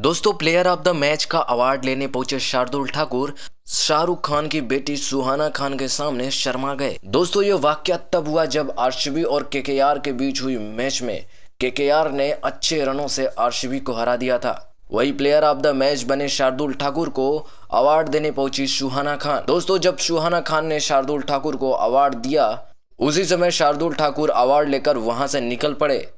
दोस्तों player of the match का award लेने पहुंचे शार्दुल ठाकुर शाहरुख खान की बेटी सुहाना खान के सामने शर्मा गए दोस्तों ये वाक्य तब हुआ जब आरसीबी और केकेआर के बीच हुई मैच में केकेआर ने अच्छे रनों से आरसीबी को हरा दिया था वही प्लेयर ऑफ द मैच बने शार्दुल ठाकुर को अवार्ड देने पहुंची सुहाना खान दोस्तों जब सुहाना खान ने शार्दुल ठाकुर को अवार्ड दिया उसी समय शार्दुल ठाकुर अवार्ड लेकर वहां से निकल पड़े